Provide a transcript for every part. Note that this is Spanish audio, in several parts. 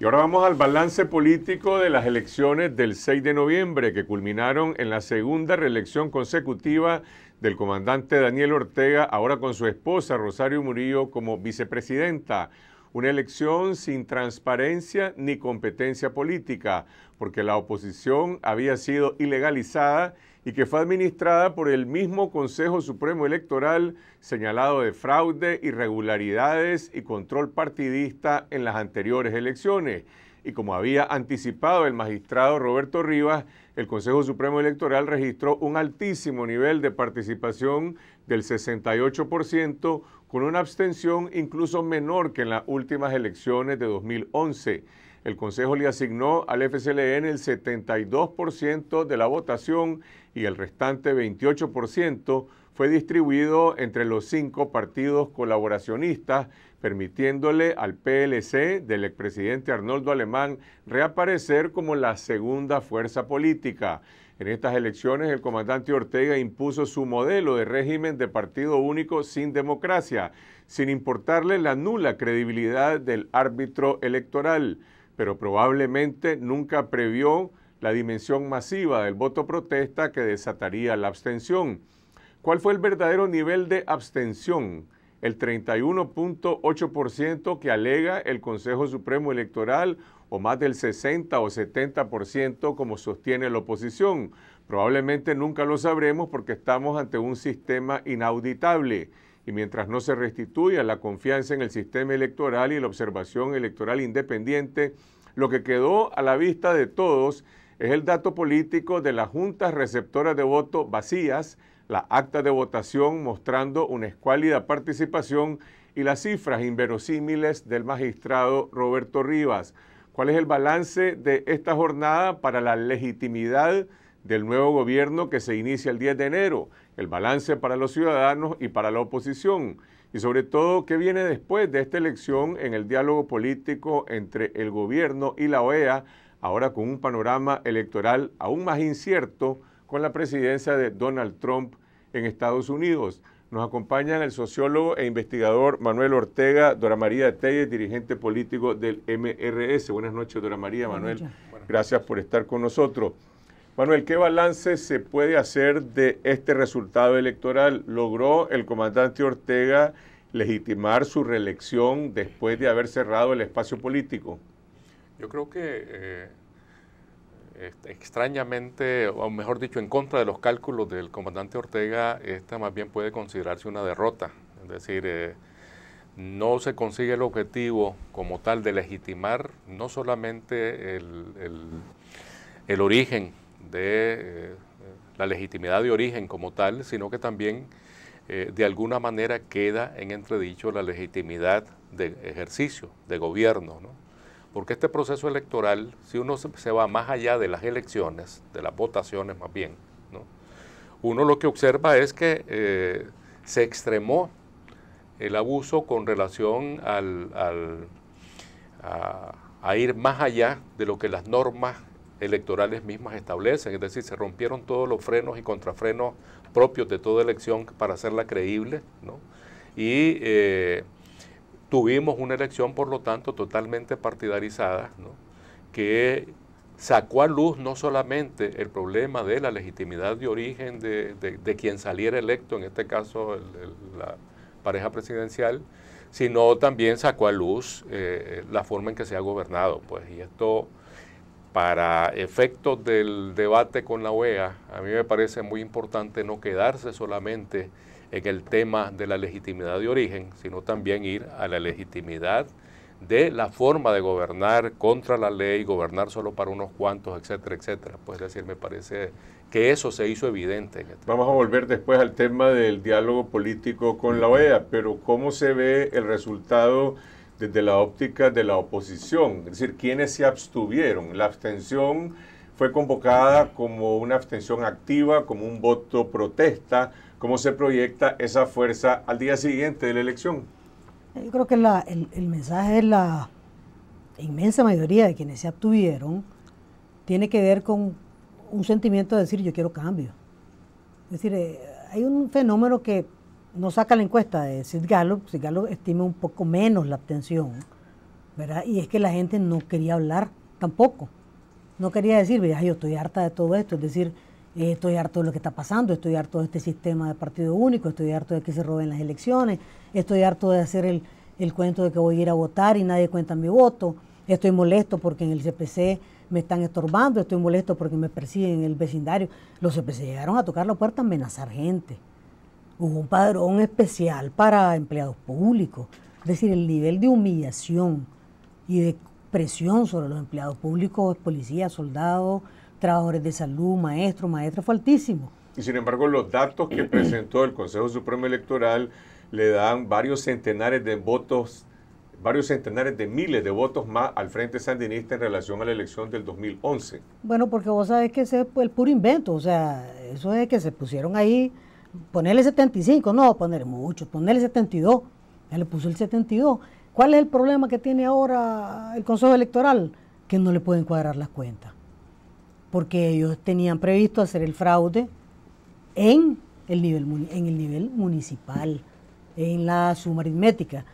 Y ahora vamos al balance político de las elecciones del 6 de noviembre, que culminaron en la segunda reelección consecutiva del comandante Daniel Ortega, ahora con su esposa Rosario Murillo como vicepresidenta. Una elección sin transparencia ni competencia política, porque la oposición había sido ilegalizada y que fue administrada por el mismo Consejo Supremo Electoral señalado de fraude, irregularidades y control partidista en las anteriores elecciones. Y como había anticipado el magistrado Roberto Rivas, el Consejo Supremo Electoral registró un altísimo nivel de participación del 68%, con una abstención incluso menor que en las últimas elecciones de 2011. El Consejo le asignó al FCLN el 72% de la votación y el restante 28% fue distribuido entre los cinco partidos colaboracionistas, permitiéndole al PLC del expresidente Arnoldo Alemán reaparecer como la segunda fuerza política. En estas elecciones, el comandante Ortega impuso su modelo de régimen de partido único sin democracia, sin importarle la nula credibilidad del árbitro electoral pero probablemente nunca previó la dimensión masiva del voto protesta que desataría la abstención. ¿Cuál fue el verdadero nivel de abstención? El 31.8% que alega el Consejo Supremo Electoral o más del 60 o 70% como sostiene la oposición. Probablemente nunca lo sabremos porque estamos ante un sistema inauditable y mientras no se restituya la confianza en el sistema electoral y la observación electoral independiente, lo que quedó a la vista de todos es el dato político de las juntas receptoras de voto vacías, la acta de votación mostrando una escuálida participación y las cifras inverosímiles del magistrado Roberto Rivas. ¿Cuál es el balance de esta jornada para la legitimidad del nuevo gobierno que se inicia el 10 de enero? el balance para los ciudadanos y para la oposición. Y sobre todo, ¿qué viene después de esta elección en el diálogo político entre el gobierno y la OEA, ahora con un panorama electoral aún más incierto con la presidencia de Donald Trump en Estados Unidos? Nos acompañan el sociólogo e investigador Manuel Ortega, Dora María Telles, dirigente político del MRS. Buenas noches, Dora María, Manuel. Gracias por estar con nosotros. Manuel, ¿qué balance se puede hacer de este resultado electoral? ¿Logró el comandante Ortega legitimar su reelección después de haber cerrado el espacio político? Yo creo que eh, extrañamente, o mejor dicho, en contra de los cálculos del comandante Ortega, esta más bien puede considerarse una derrota. Es decir, eh, no se consigue el objetivo como tal de legitimar no solamente el origen de eh, la legitimidad de origen como tal, sino que también eh, de alguna manera queda en entredicho la legitimidad de ejercicio, de gobierno. Porque este proceso electoral, si uno se va más allá de las elecciones, de las votaciones más bien, uno lo que observa es que eh, se extremó el abuso con relación al, a ir más allá de lo que las normas electorales mismas establecen, es decir, se rompieron todos los frenos y contrafrenos propios de toda elección para hacerla creíble, ¿no? Y eh, tuvimos una elección, por lo tanto, totalmente partidarizada, ¿no? que sacó a luz no solamente el problema de la legitimidad de origen de, quien saliera electo, en este caso la pareja presidencial, sino también sacó a luz eh, la forma en que se ha gobernado. Pues, y esto para efectos del debate con la OEA, a mí me parece muy importante no quedarse solamente en el tema de la legitimidad de origen, sino también ir a la legitimidad de la forma de gobernar contra la ley, gobernar solo para unos cuantos, etcétera, etcétera. Pues decir, me parece que eso se hizo evidente. Este Vamos a volver después al tema del diálogo político con la OEA, pero ¿cómo se ve el resultado? desde la óptica de la oposición, es decir, quienes se abstuvieron. La abstención fue convocada como una abstención activa, como un voto protesta. ¿Cómo se proyecta esa fuerza al día siguiente de la elección? Yo creo que el, mensaje de la inmensa mayoría de quienes se abstuvieron tiene que ver con un sentimiento de decir yo quiero cambio. Es decir, eh, hay un fenómeno que no saca la encuesta de Sid Gallup, Sid Gallup estima un poco menos la abstención, ¿verdad? Y es que la gente no quería hablar tampoco. No quería decir, mira, yo estoy harta de todo esto, es decir, eh, estoy harto de lo que está pasando, estoy harto de este sistema de partido único, estoy harto de que se roben las elecciones, estoy harto de hacer el, el cuento de que voy a ir a votar y nadie cuenta mi voto, estoy molesto porque en el CPC me están estorbando, estoy molesto porque me persiguen en el vecindario. Los CPC llegaron a tocar la puerta a amenazar gente hubo un padrón especial para empleados públicos. Es decir, el nivel de humillación y de presión sobre los empleados públicos, policías, soldados, trabajadores de salud, maestros, maestros, fue altísimo. Y sin embargo, los datos que presentó el Consejo Supremo Electoral le dan varios centenares de votos, varios centenares de miles de votos más al Frente Sandinista en relación a la elección del 2011. Bueno, porque vos sabes que ese es el puro invento, o sea, eso es que se pusieron ahí ponerle 75, no, poner mucho, ponerle 72. Ya le puso el 72. ¿Cuál es el problema que tiene ahora el Consejo Electoral? Que no le pueden cuadrar las cuentas. Porque ellos tenían previsto hacer el fraude en el nivel, en el nivel municipal, en la suma aritmética.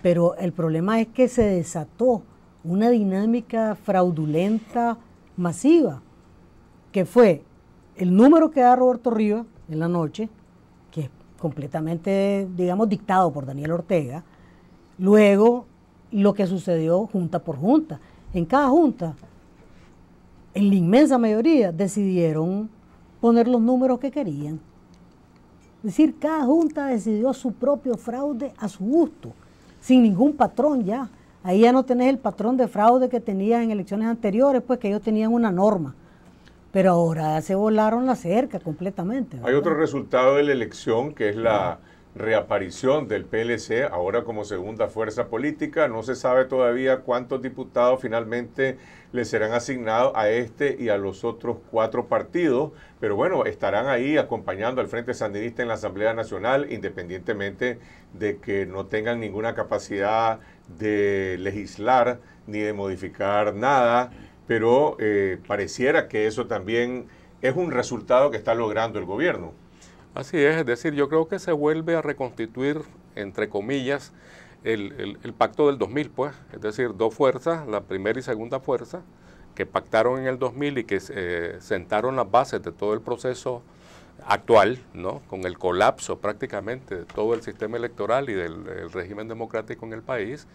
Pero el problema es que se desató una dinámica fraudulenta masiva, que fue el número que da Roberto Rivas en la noche, completamente, digamos, dictado por Daniel Ortega, luego lo que sucedió junta por junta. En cada junta, en la inmensa mayoría, decidieron poner los números que querían. Es decir, cada junta decidió su propio fraude a su gusto, sin ningún patrón ya. Ahí ya no tenés el patrón de fraude que tenías en elecciones anteriores, pues que ellos tenían una norma pero ahora se volaron la cerca completamente. Hay otro resultado de la elección que es la reaparición del PLC, ahora como segunda fuerza política. No se sabe todavía cuántos diputados finalmente le serán asignados a este y a los otros cuatro partidos, pero bueno, estarán ahí acompañando al Frente Sandinista en la Asamblea Nacional, independientemente de que no tengan ninguna capacidad de legislar ni de modificar nada pero eh, pareciera que eso también es un resultado que está logrando el gobierno. Así es, es decir, yo creo que se vuelve a reconstituir, entre comillas, el, pacto del 2000, pues, es decir, dos fuerzas, la primera y segunda fuerza, que pactaron en el 2000 y que eh, sentaron las bases de todo el proceso actual, ¿no? con el colapso prácticamente de todo el sistema electoral y del régimen democrático en el país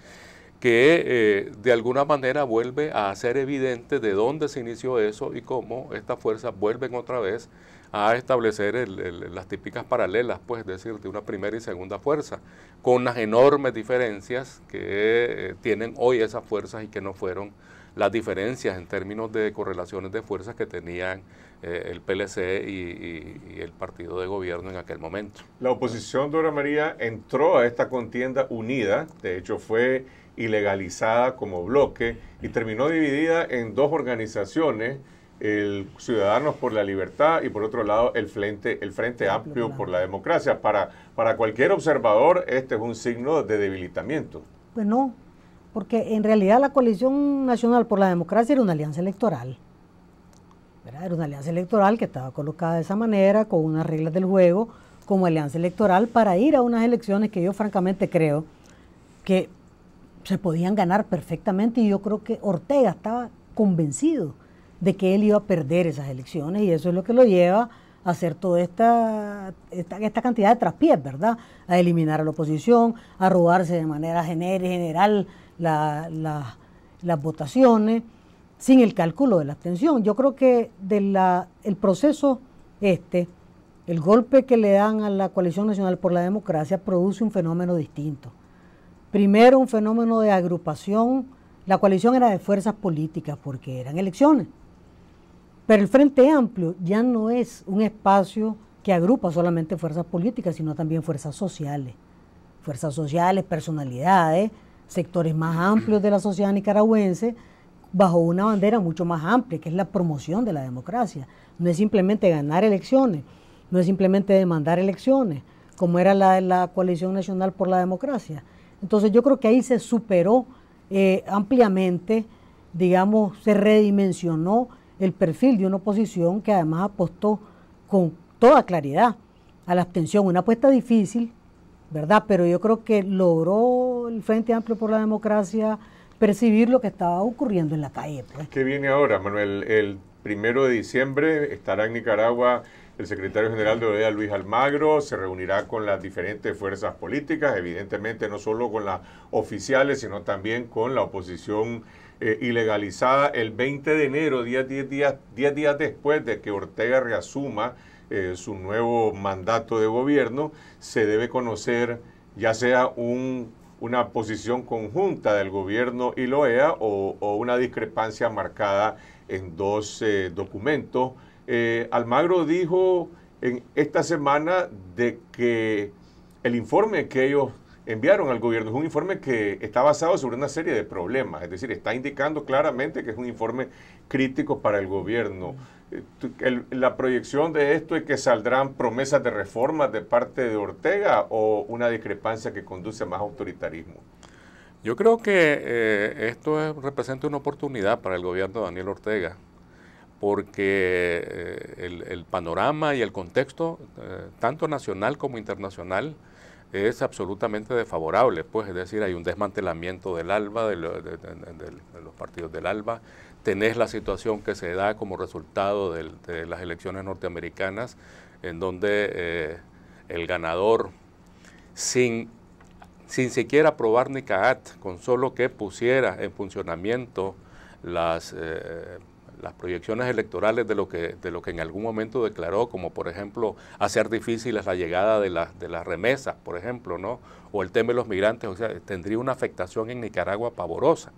que eh, de alguna manera vuelve a hacer evidente de dónde se inició eso y cómo estas fuerzas vuelven otra vez a establecer las típicas paralelas, pues, decir, de una primera y segunda fuerza, con las enormes diferencias que eh, tienen hoy esas fuerzas y que no fueron las diferencias en términos de correlaciones de fuerzas que tenían eh, el PLC y, el partido de gobierno en aquel momento. La oposición, Dora María, entró a esta contienda unida, de hecho fue ilegalizada como bloque y terminó dividida en dos organizaciones, el Ciudadanos por la Libertad y por otro lado el Frente, el Frente Amplio por la Democracia. Para, para cualquier observador este es un signo de debilitamiento. bueno porque en realidad la coalición nacional por la democracia era una alianza electoral. Era una alianza electoral que estaba colocada de esa manera, con unas reglas del juego, como alianza electoral para ir a unas elecciones que yo francamente creo que se podían ganar perfectamente y yo creo que Ortega estaba convencido de que él iba a perder esas elecciones y eso es lo que lo lleva a hacer toda esta, esta, cantidad de traspiés, ¿verdad? A eliminar a la oposición, a robarse de manera general las votaciones, sin el cálculo de la abstención. Yo creo que el proceso este, el golpe que le dan a la coalición nacional por la democracia produce un fenómeno distinto Primero un fenómeno de agrupación, la coalición era de fuerzas políticas porque eran elecciones. Pero el Frente Amplio ya no es un espacio que agrupa solamente fuerzas políticas, sino también fuerzas sociales. Fuerzas sociales, personalidades, sectores más amplios de la sociedad nicaragüense, bajo una bandera mucho más amplia, que es la promoción de la democracia. No es simplemente ganar elecciones, no es simplemente demandar elecciones, como era la, la Coalición Nacional por la Democracia, entonces yo creo que ahí se superó eh, ampliamente, digamos, se redimensionó el perfil de una oposición que además apostó con toda claridad a la abstención, una apuesta difícil, ¿verdad? Pero yo creo que logró el Frente Amplio por la Democracia percibir lo que estaba ocurriendo en la calle. Pues. ¿Qué viene ahora, Manuel? El primero de diciembre estará en Nicaragua el secretario general de OEA, Luis Almagro, se reunirá con las diferentes fuerzas políticas, evidentemente no solo con las oficiales, sino también con la oposición eh, ilegalizada el 20 de enero, 10 días, después de que Ortega reasuma eh, su nuevo mandato de gobierno, se debe conocer ya sea una posición conjunta del gobierno y la OEA o, una discrepancia marcada en dos eh, documentos eh, Almagro dijo en esta semana de que el informe que ellos enviaron al gobierno es un informe que está basado sobre una serie de problemas, es decir, está indicando claramente que es un informe crítico para el gobierno. Eh, la proyección de esto es que saldrán promesas de reformas de parte de Ortega o una discrepancia que conduce a más autoritarismo. Yo creo que eh, esto representa una oportunidad para el gobierno de Daniel Ortega porque eh, el, panorama y el contexto, eh, tanto nacional como internacional, es absolutamente desfavorable, pues es decir, hay un desmantelamiento del ALBA, de, los partidos del ALBA, tenés la situación que se da como resultado de, las elecciones norteamericanas, en donde eh, el ganador, sin, sin siquiera aprobar caat, con solo que pusiera en funcionamiento las las proyecciones electorales de lo, que, de lo que en algún momento declaró, como por ejemplo hacer difícil la llegada de, las de las remesas, por ejemplo, ¿no? o el tema de los migrantes, o sea, tendría una afectación en Nicaragua pavorosa.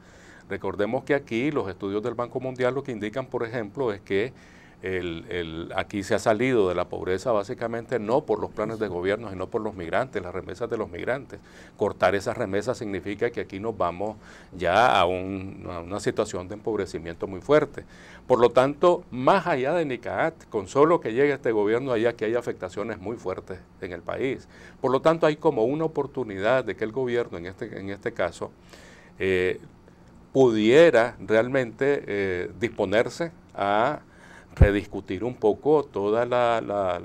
Recordemos que aquí los estudios del Banco Mundial lo que indican, por ejemplo, es que el, el, aquí se ha salido de la pobreza básicamente no por los planes de gobierno, sino por los migrantes, las remesas de los migrantes. Cortar esas remesas significa que aquí nos vamos ya a, una situación de empobrecimiento muy fuerte. Por lo tanto, más allá de NICAAT, con solo que llegue este gobierno allá que hay afectaciones muy fuertes en el país. Por lo tanto, hay como una oportunidad de que el gobierno, en este, en este caso, eh, pudiera realmente eh, disponerse a rediscutir un poco toda la, la,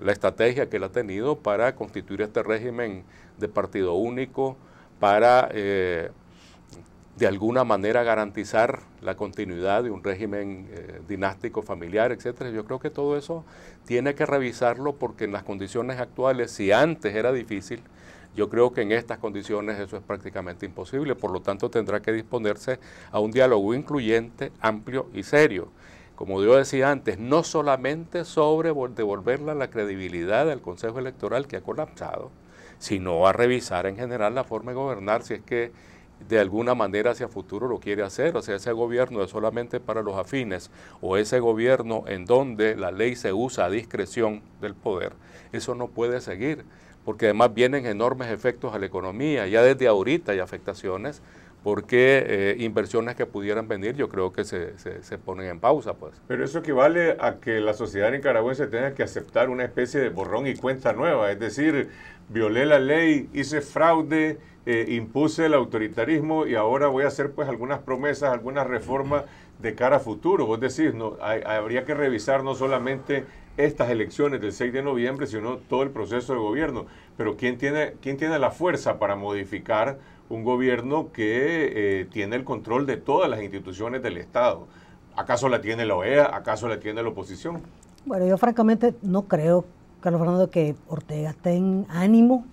la, estrategia que él ha tenido para constituir este régimen de partido único, para eh, de alguna manera garantizar la continuidad de un régimen eh, dinástico familiar, etcétera. Yo creo que todo eso tiene que revisarlo porque en las condiciones actuales, si antes era difícil, yo creo que en estas condiciones eso es prácticamente imposible, por lo tanto tendrá que disponerse a un diálogo incluyente, amplio y serio como yo decía antes, no solamente sobre devolverle la credibilidad al Consejo Electoral que ha colapsado, sino a revisar en general la forma de gobernar si es que de alguna manera hacia futuro lo quiere hacer, o sea, ese gobierno es solamente para los afines o ese gobierno en donde la ley se usa a discreción del poder, eso no puede seguir, porque además vienen enormes efectos a la economía, ya desde ahorita hay afectaciones porque eh, inversiones que pudieran venir yo creo que se, se, ponen en pausa. pues. Pero eso equivale a que la sociedad nicaragüense tenga que aceptar una especie de borrón y cuenta nueva, es decir, violé la ley, hice fraude, eh, impuse el autoritarismo y ahora voy a hacer pues algunas promesas, algunas reformas de cara a futuro. Vos decís, no, habría que revisar no solamente estas elecciones del 6 de noviembre, sino todo el proceso de gobierno. Pero ¿quién tiene, quién tiene la fuerza para modificar un gobierno que eh, tiene el control de todas las instituciones del Estado? ¿Acaso la tiene la OEA? ¿Acaso la tiene la oposición? Bueno, yo francamente no creo, Carlos Fernando, que Ortega esté en ánimo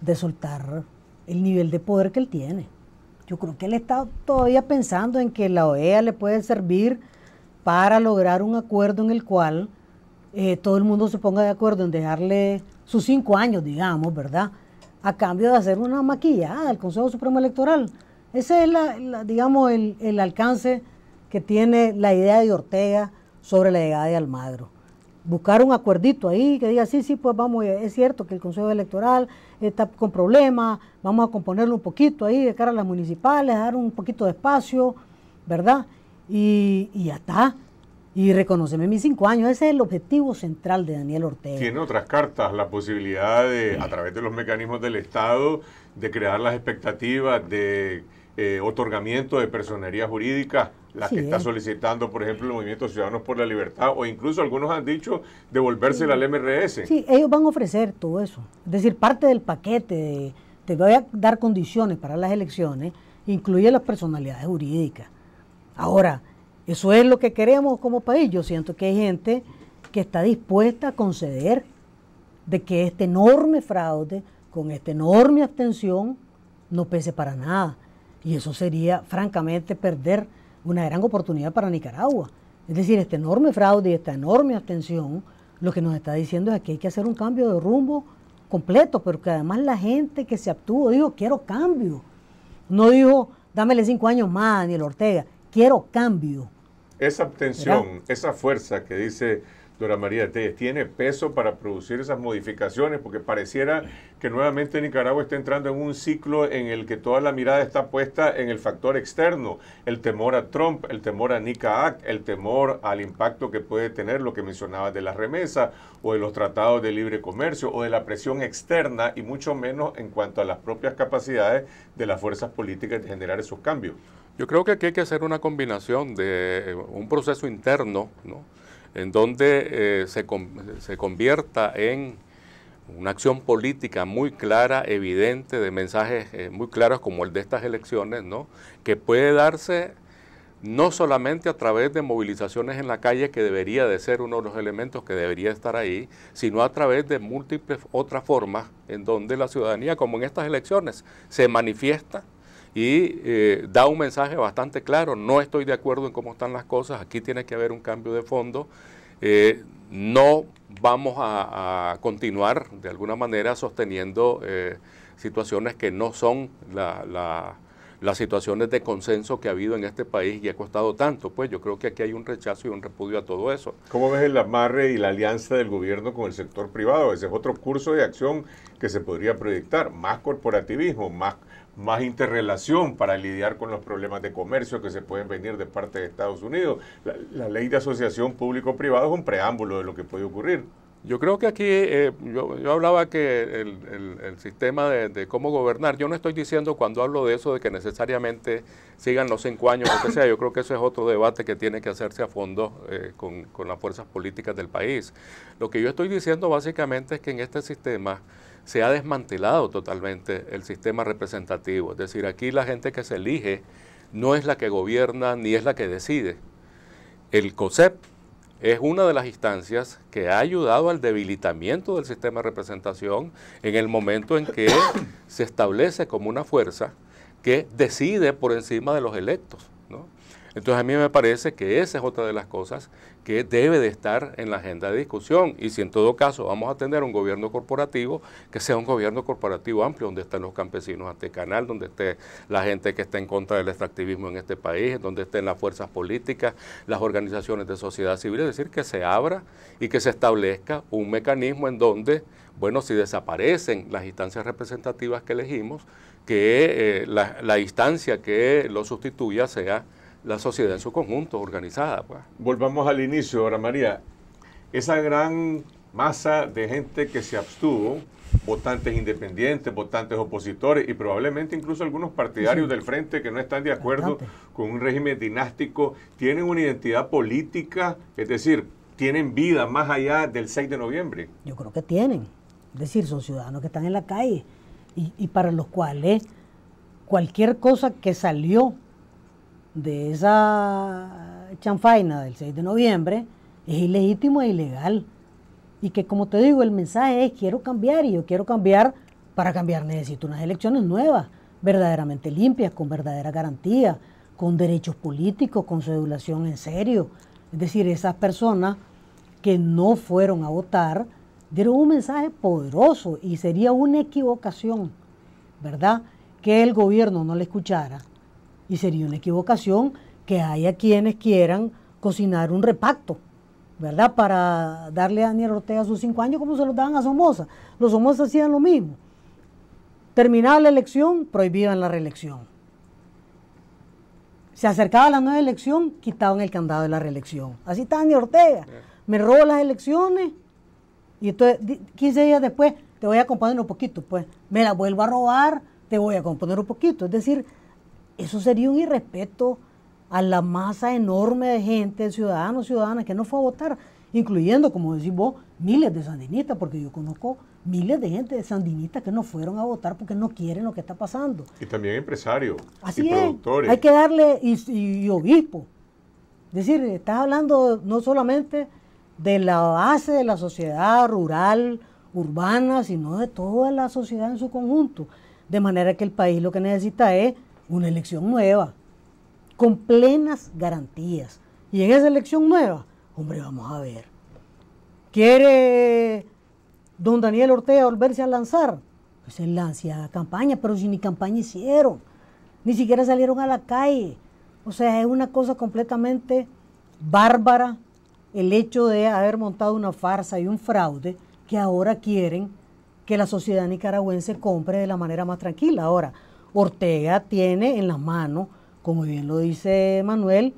de soltar el nivel de poder que él tiene. Yo creo que él está todavía pensando en que la OEA le puede servir para lograr un acuerdo en el cual eh, todo el mundo se ponga de acuerdo en dejarle sus cinco años, digamos, ¿verdad? A cambio de hacer una maquilla al Consejo Supremo Electoral. Ese es, digamos, el, alcance que tiene la idea de Ortega sobre la llegada de Almagro. Buscar un acuerdito ahí que diga, sí, sí, pues vamos, eh, es cierto que el Consejo Electoral está con problemas, vamos a componerlo un poquito ahí de cara a las municipales, dar un poquito de espacio, ¿verdad? y, y ya está. Y reconoceme mis cinco años. Ese es el objetivo central de Daniel Ortega. Tiene otras cartas, la posibilidad de, a través de los mecanismos del Estado, de crear las expectativas de eh, otorgamiento de personería jurídica, las que está solicitando, por ejemplo, el Movimiento Ciudadanos por la Libertad, o incluso algunos han dicho devolvérsela al MRS. Sí, ellos van a ofrecer todo eso. Es decir, parte del paquete de, te voy a dar condiciones para las elecciones, incluye las personalidades jurídicas Ahora, eso es lo que queremos como país. Yo siento que hay gente que está dispuesta a conceder de que este enorme fraude, con esta enorme abstención, no pese para nada. Y eso sería, francamente, perder una gran oportunidad para Nicaragua. Es decir, este enorme fraude y esta enorme abstención lo que nos está diciendo es que hay que hacer un cambio de rumbo completo, pero que además la gente que se abstuvo dijo, quiero cambio. No dijo, dámele cinco años más, Daniel Ortega quiero cambio. Esa obtención, esa fuerza que dice Dora María Telles, ¿tiene peso para producir esas modificaciones? Porque pareciera que nuevamente Nicaragua está entrando en un ciclo en el que toda la mirada está puesta en el factor externo, el temor a Trump, el temor a Act, el temor al impacto que puede tener lo que mencionabas de las remesas o de los tratados de libre comercio o de la presión externa y mucho menos en cuanto a las propias capacidades de las fuerzas políticas de generar esos cambios. Yo creo que aquí hay que hacer una combinación de eh, un proceso interno, en donde eh, se, convierta en una acción política muy clara, evidente, de mensajes eh, muy claros como el de estas elecciones, ¿no? que puede darse no solamente a través de movilizaciones en la calle, que debería de ser uno de los elementos que debería estar ahí, sino a través de múltiples otras formas en donde la ciudadanía, como en estas elecciones, se manifiesta y eh, da un mensaje bastante claro, no estoy de acuerdo en cómo están las cosas, aquí tiene que haber un cambio de fondo, eh, no vamos a, continuar de alguna manera sosteniendo eh, situaciones que no son las situaciones de consenso que ha habido en este país y ha costado tanto. Pues yo creo que aquí hay un rechazo y un repudio a todo eso. ¿Cómo ves el amarre y la alianza del gobierno con el sector privado? Ese es otro curso de acción que se podría proyectar, más corporativismo, más más interrelación para lidiar con los problemas de comercio que se pueden venir de parte de Estados Unidos. La, ley de asociación público-privado es un preámbulo de lo que puede ocurrir. Yo creo que aquí, eh, yo, yo, hablaba que el, sistema de, cómo gobernar, yo no estoy diciendo cuando hablo de eso de que necesariamente sigan los cinco años o que sea, yo creo que eso es otro debate que tiene que hacerse a fondo eh, con, con las fuerzas políticas del país. Lo que yo estoy diciendo básicamente es que en este sistema se ha desmantelado totalmente el sistema representativo. Es decir, aquí la gente que se elige no es la que gobierna ni es la que decide. El COSEP es una de las instancias que ha ayudado al debilitamiento del sistema de representación en el momento en que se establece como una fuerza que decide por encima de los electos. Entonces a mí me parece que esa es otra de las cosas que debe de estar en la agenda de discusión y si en todo caso vamos a tener un gobierno corporativo, que sea un gobierno corporativo amplio, donde estén los campesinos ante canal, donde esté la gente que está en contra del extractivismo en este país, donde estén las fuerzas políticas, las organizaciones de sociedad civil, es decir, que se abra y que se establezca un mecanismo en donde, bueno, si desaparecen las instancias representativas que elegimos, que eh, la, la instancia que lo sustituya sea la sociedad en su conjunto, organizada. Pues. Volvamos al inicio ahora, María. Esa gran masa de gente que se abstuvo, votantes independientes, votantes opositores y probablemente incluso algunos partidarios del frente que no están de acuerdo con un régimen dinástico, tienen una identidad política, es decir, tienen vida más allá del 6 de noviembre. Yo creo que tienen, es decir, son ciudadanos que están en la calle y para los cuales cualquier cosa que salió de esa chanfaina del 6 de noviembre es ilegítimo e ilegal. Y que como te digo, el mensaje es quiero cambiar y yo quiero cambiar. Para cambiar necesito unas elecciones nuevas, verdaderamente limpias, con verdadera garantía, con derechos políticos, con sedulación en serio. Es decir, esas personas que no fueron a votar dieron un mensaje poderoso y sería una equivocación, ¿verdad? Que el gobierno no le escuchara y sería una equivocación que haya quienes quieran cocinar un repacto, ¿verdad? Para darle a Daniel Ortega sus cinco años como se los daban a Somoza. Los Somoza hacían lo mismo. Terminaba la elección, prohibían la reelección. Se acercaba la nueva elección, quitaban el candado de la reelección. Así está Daniel Ortega. Me robo las elecciones y entonces 15 días después te voy a componer un poquito, pues me la vuelvo a robar, te voy a componer un poquito. Es decir, eso sería un irrespeto a la masa enorme de gente, ciudadanos, ciudadanas que no fue a votar, incluyendo, como decís vos, miles de sandinistas, porque yo conozco miles de gente de sandinistas que no fueron a votar porque no quieren lo que está pasando. Y también empresarios. y Productores. Hay que darle, y, y, y obispo. Es decir, estás hablando no solamente de la base de la sociedad rural, urbana, sino de toda la sociedad en su conjunto. De manera que el país lo que necesita es una elección nueva, con plenas garantías. Y en esa elección nueva, hombre, vamos a ver. ¿Quiere don Daniel Ortega volverse a lanzar? Pues él lanza campaña, pero si ni campaña hicieron, ni siquiera salieron a la calle. O sea, es una cosa completamente bárbara el hecho de haber montado una farsa y un fraude que ahora quieren que la sociedad nicaragüense compre de la manera más tranquila. Ahora, Ortega tiene en las manos, como bien lo dice Manuel,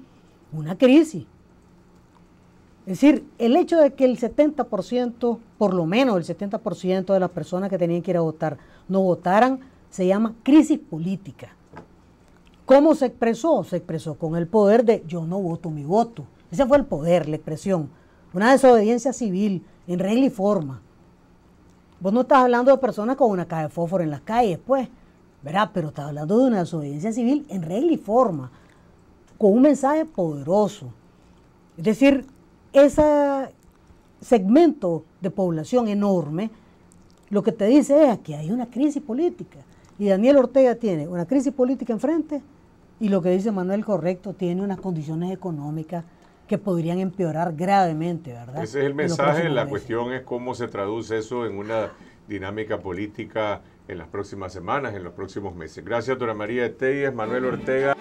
una crisis. Es decir, el hecho de que el 70%, por lo menos el 70% de las personas que tenían que ir a votar no votaran, se llama crisis política. ¿Cómo se expresó? Se expresó con el poder de yo no voto mi voto. Ese fue el poder, la expresión. Una desobediencia civil en regla y forma. Vos no estás hablando de personas con una caja de fósforo en las calles, pues. ¿verdad? Pero está hablando de una desobediencia civil en regla y forma, con un mensaje poderoso. Es decir, ese segmento de población enorme, lo que te dice es que hay una crisis política. Y Daniel Ortega tiene una crisis política enfrente y lo que dice Manuel Correcto tiene unas condiciones económicas que podrían empeorar gravemente, ¿verdad? Ese es el mensaje, la cuestión es cómo se traduce eso en una dinámica política en las próximas semanas, en los próximos meses. Gracias, doctora María Eteyes, Manuel Ortega.